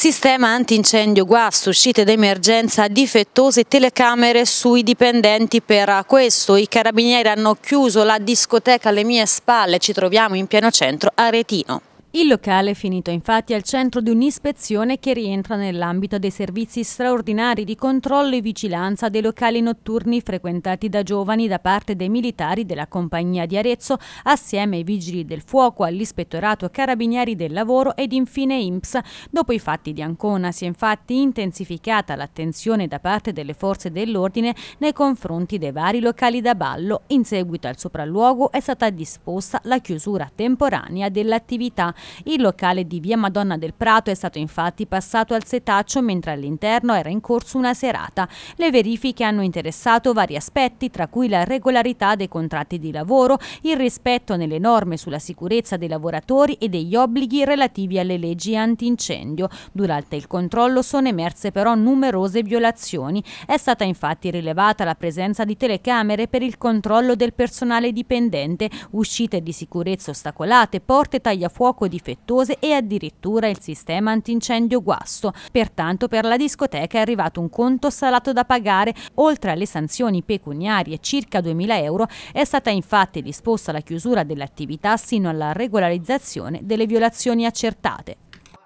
Sistema antincendio guasto, uscite d'emergenza, difettose telecamere sui dipendenti per questo. I carabinieri hanno chiuso la discoteca alle mie spalle, ci troviamo in pieno centro a Retino. Il locale è finito infatti al centro di un'ispezione che rientra nell'ambito dei servizi straordinari di controllo e vigilanza dei locali notturni frequentati da giovani da parte dei militari della compagnia di Arezzo assieme ai vigili del fuoco, all'ispettorato carabinieri del lavoro ed infine IMPS. Dopo i fatti di Ancona si è infatti intensificata l'attenzione da parte delle forze dell'ordine nei confronti dei vari locali da ballo. In seguito al sopralluogo è stata disposta la chiusura temporanea dell'attività il locale di via Madonna del Prato è stato infatti passato al setaccio mentre all'interno era in corso una serata. Le verifiche hanno interessato vari aspetti tra cui la regolarità dei contratti di lavoro, il rispetto nelle norme sulla sicurezza dei lavoratori e degli obblighi relativi alle leggi antincendio. Durante il controllo sono emerse però numerose violazioni. È stata infatti rilevata la presenza di telecamere per il controllo del personale dipendente, uscite di sicurezza ostacolate, porte tagliafuoco difettose e addirittura il sistema antincendio guasto. Pertanto per la discoteca è arrivato un conto salato da pagare. Oltre alle sanzioni pecuniarie circa 2.000 euro è stata infatti disposta la chiusura dell'attività sino alla regolarizzazione delle violazioni accertate.